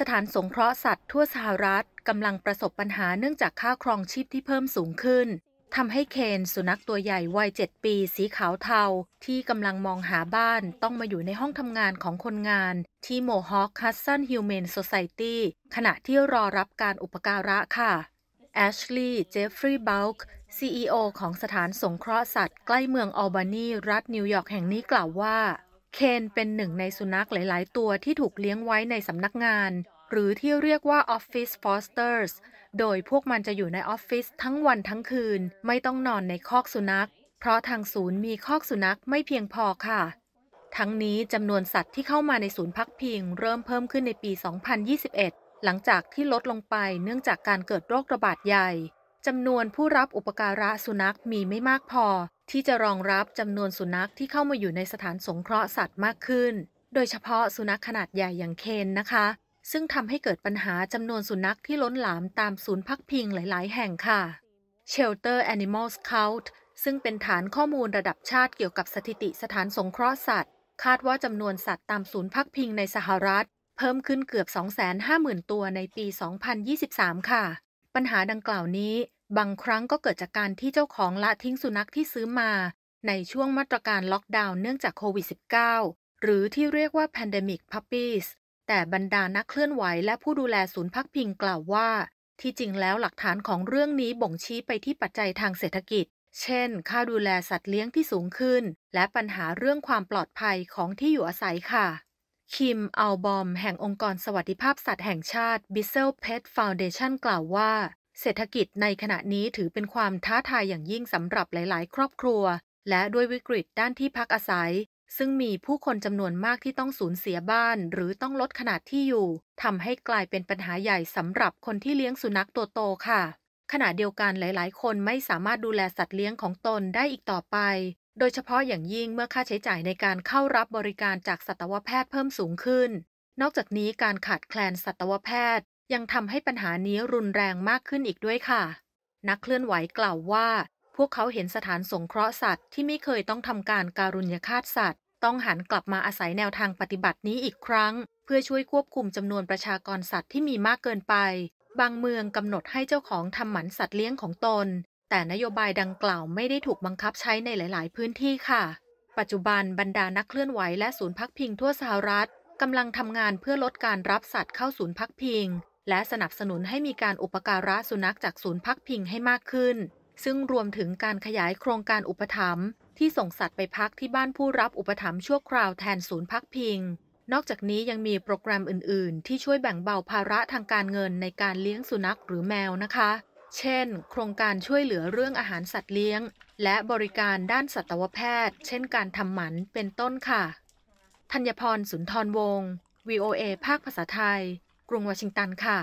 สถานสงเคราะห์สัตว์ทั่วสหรัฐกำลังประสบปัญหาเนื่องจากค่าครองชีพที่เพิ่มสูงขึ้นทำให้เคนสุนัขตัวใหญ่วัย7ปีสีขาวเทาที่กำลังมองหาบ้านต้องมาอยู่ในห้องทำงานของคนงาน ที่โมฮอคคัสซันฮิวแมนโซไซตี้ขณะที่รอรับการอุปการะค่ะแอชลีย์เจฟฟรีย์บัลค์ซีอของสถานสงเคราะห์สัตว์ใกล้เมืองอัลบานีรัฐนิวยอร์กแห่งนี้กล่าวว่าเคนเป็นหนึ่งในสุนัขหลายๆ ตัวที่ถูกเลี้ยงไว้ในสำนักงาน หรือที่เรียกว่า Office Fosters โดยพวกมันจะอยู่ในออฟฟิศทั้งวันทั้งคืนไม่ต้องนอนในคอกสุนัข เพราะทางศูนย์มีคอกสุนัขไม่เพียงพอค่ะ ทั้งนี้จำนวนสัตว์ที่เข้ามาในศูนย์พักพิง เริ่มเพิ่มขึ้นในปี 2021 หลังจากที่ลดลงไปเนื่องจากการเกิดโรคระบาดใหญ่จำนวนผู้รับอุปการะสุนัขมีไม่มากพอที่จะรองรับจำนวนสุนัขที่เข้ามาอยู่ในสถานสงเคราะห์สัตว์มากขึ้น โดยเฉพาะสุนัขขนาดใหญ่อย่างเคนนะคะ ซึ่งทำให้เกิดปัญหาจำนวนสุนัขที่ล้นหลามตามศูนย์พักพิงหลายๆ แห่งค่ะ Shelter Animal Scout ซึ่งเป็นฐานข้อมูลระดับชาติเกี่ยวกับสถิติสถานสงเคราะห์สัตว์ คาดว่าจำนวนสัตว์ตามศูนย์พักพิงในสหรัฐ เพิ่มขึ้นเกือบ 250,000 ตัวในปี 2023 ค่ะ ปัญหาดังกล่าวนี้บางครั้งก็เกิดจากการที่เจ้าของละทิ้งสุนัขที่ซื้อมาในช่วงมาตรการล็อกดาวน์เนื่องจากโควิด -19 หรือที่เรียกว่า pandemic puppies แต่บรรดานักเคลื่อนไหวและผู้ดูแลศูนย์พักพิงกล่าวว่า ที่จริงแล้วหลักฐานของเรื่องนี้บ่งชี้ไปที่ปัจจัยทางเศรษฐกิจ เช่น ค่าดูแลสัตว์เลี้ยงที่สูงขึ้น และปัญหาเรื่องความปลอดภัยของที่อยู่อาศัยค่ะ คิมอัลบอม แห่งองค์กรสวัสดิภาพสัตว์แห่งชาติ b i s s e l Pet Foundation กล่าวว่าเศรษฐกิจในขณะนี้ถือเป็นความท้าทายอย่างยิ่งสำหรับหลายๆ ครอบครัว และด้วยวิกฤตด้านที่พักอาศัย ซึ่งมีผู้คนจำนวนมากที่ต้องสูญเสียบ้านหรือต้องลดขนาดที่อยู่ทำให้กลายเป็นปัญหาใหญ่สำหรับคนที่เลี้ยงสุนัขตัวโตค่ะ ขณะเดียวกันหลายๆ คนไม่สามารถดูแลสัตว์เลี้ยงของตนได้อีกต่อไป โดยเฉพาะอย่างยิ่งเมื่อค่าใช้จ่ายในการเข้ารับบริการจากสัตวแพทย์เพิ่มสูงขึ้น นอกจากนี้การขาดแคลนสัตวแพทย์ยังทำให้ปัญหานี้รุนแรงมากขึ้นอีกด้วยค่ะ นักเคลื่อนไหวกล่าวว่า พวกเขาเห็นสถานสงเคราะห์สัตว์ที่ไม่เคยต้องทำการการุญยฆาตสัตว์ ต้องหันกลับมาอาศัยแนวทางปฏิบัตินี้อีกครั้ง เพื่อช่วยควบคุมจำนวนประชากรสัตว์ที่มีมากเกินไป บางเมืองกำหนดให้เจ้าของทำหมันสัตว์เลี้ยงของตน แต่นโยบายดังกล่าวไม่ได้ถูกบังคับใช้ในหลาย ๆ พื้นที่ค่ะ ปัจจุบันบรรดานักเคลื่อนไหวและศูนย์พักพิงทั่วสหรัฐกำลังทำงานเพื่อลดการรับสัตว์เข้าศูนย์พักพิงและสนับสนุนให้มีการอุปการะสุนัขจากศูนย์พักพิงให้มากขึ้น ซึ่งรวมถึงการขยายโครงการอุปถัมภ์ที่ส่งสัตว์ไปพักที่บ้านผู้รับอุปถัมภ์ชั่วคราวแทนศูนย์พักพิง นอกจากนี้ยังมีโปรแกรมอื่น ๆ ที่ช่วยแบ่งเบาภาระทางการเงินในการเลี้ยงสุนัขหรือแมวนะคะ เช่น โครงการช่วยเหลือเรื่องอาหารสัตว์เลี้ยง และบริการด้านสัตวแพทย์ เช่น การทำหมันเป็นต้นค่ะธัญพรสุนทรวงศ์ VOA ภาคภาษาไทยกรุงวอชิงตันค่ะ